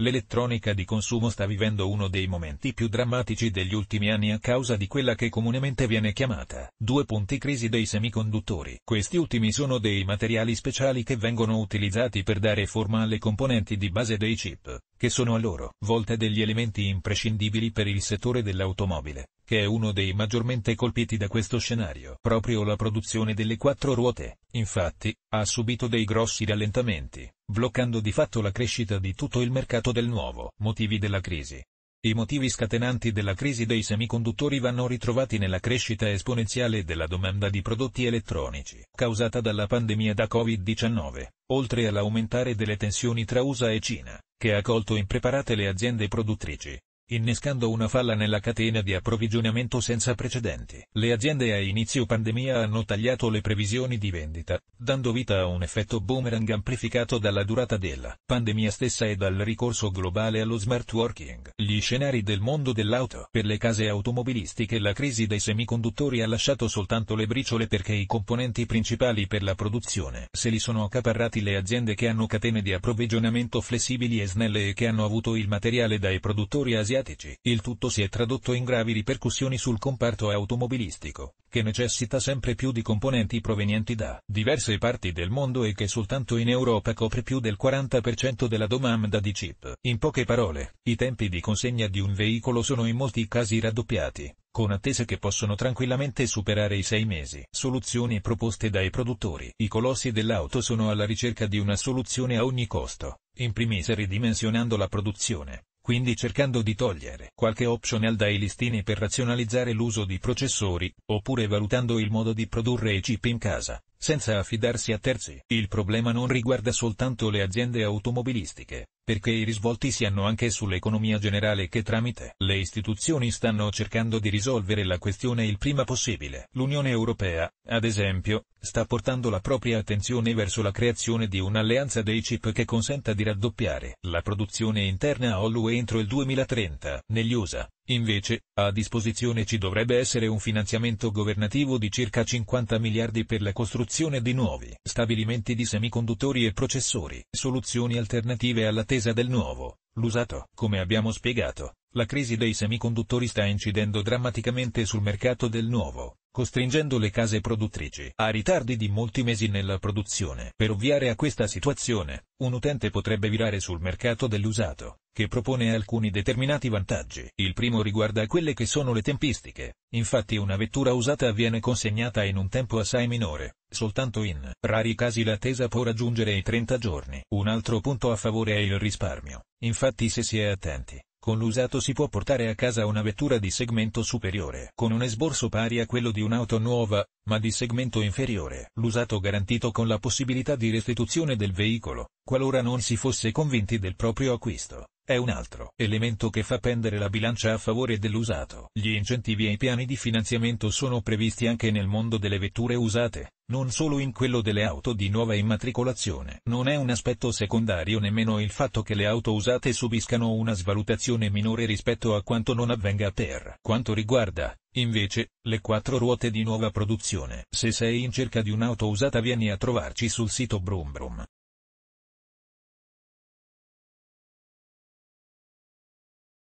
L'elettronica di consumo sta vivendo uno dei momenti più drammatici degli ultimi anni a causa di quella che comunemente viene chiamata due punti crisi dei semiconduttori. Questi ultimi sono dei materiali speciali che vengono utilizzati per dare forma alle componenti di base dei chip, che sono a loro volta degli elementi imprescindibili per il settore dell'automobile, che è uno dei maggiormente colpiti da questo scenario. Proprio la produzione delle quattro ruote, infatti, ha subito dei grossi rallentamenti, bloccando di fatto la crescita di tutto il mercato del nuovo. Motivi della crisi. I motivi scatenanti della crisi dei semiconduttori vanno ritrovati nella crescita esponenziale della domanda di prodotti elettronici, causata dalla pandemia da Covid-19, oltre all'aumentare delle tensioni tra USA e Cina, che ha colto impreparate le aziende produttrici innescando una falla nella catena di approvvigionamento senza precedenti. Le aziende a inizio pandemia hanno tagliato le previsioni di vendita, dando vita a un effetto boomerang amplificato dalla durata della pandemia stessa e dal ricorso globale allo smart working. Gli scenari del mondo dell'auto. Per le case automobilistiche la crisi dei semiconduttori ha lasciato soltanto le briciole perché i componenti principali per la produzione se li sono accaparrati le aziende che hanno catene di approvvigionamento flessibili e snelle e che hanno avuto il materiale dai produttori asiatici asiatici. Il tutto si è tradotto in gravi ripercussioni sul comparto automobilistico, che necessita sempre più di componenti provenienti da diverse parti del mondo e che soltanto in Europa copre più del 40% della domanda di chip. In poche parole, i tempi di consegna di un veicolo sono in molti casi raddoppiati, con attese che possono tranquillamente superare i sei mesi. Soluzioni proposte dai produttori. I colossi dell'auto sono alla ricerca di una soluzione a ogni costo, in primis ridimensionando la produzione, quindi cercando di togliere qualche optional dai listini per razionalizzare l'uso di processori, oppure valutando il modo di produrre i chip in casa, senza affidarsi a terzi. Il problema non riguarda soltanto le aziende automobilistiche, perché i risvolti si hanno anche sull'economia generale che tramite le istituzioni stanno cercando di risolvere la questione il prima possibile. L'Unione Europea, ad esempio, sta portando la propria attenzione verso la creazione di un'alleanza dei chip che consenta di raddoppiare la produzione interna a all'UE entro il 2030. Negli USA, Invece, a disposizione ci dovrebbe essere un finanziamento governativo di circa 50 miliardi per la costruzione di nuovi stabilimenti di semiconduttori e processori, soluzioni alternative all'attesa del nuovo, l'usato. Come abbiamo spiegato, la crisi dei semiconduttori sta incidendo drammaticamente sul mercato del nuovo, costringendo le case produttrici a ritardi di molti mesi nella produzione. Per ovviare a questa situazione, un utente potrebbe virare sul mercato dell'usato, che propone alcuni determinati vantaggi. Il primo riguarda quelle che sono le tempistiche, infatti una vettura usata viene consegnata in un tempo assai minore, soltanto in rari casi l'attesa può raggiungere i 30 giorni. Un altro punto a favore è il risparmio, infatti se si è attenti con l'usato si può portare a casa una vettura di segmento superiore con un esborso pari a quello di un'auto nuova, ma di segmento inferiore. L'usato garantito con la possibilità di restituzione del veicolo, qualora non si fosse convinti del proprio acquisto è un altro elemento che fa pendere la bilancia a favore dell'usato. Gli incentivi e i piani di finanziamento sono previsti anche nel mondo delle vetture usate, non solo in quello delle auto di nuova immatricolazione. Non è un aspetto secondario nemmeno il fatto che le auto usate subiscano una svalutazione minore rispetto a quanto non avvenga a terra. Quanto riguarda, invece, le quattro ruote di nuova produzione. Se sei in cerca di un'auto usata vieni a trovarci sul sito Brumbrum.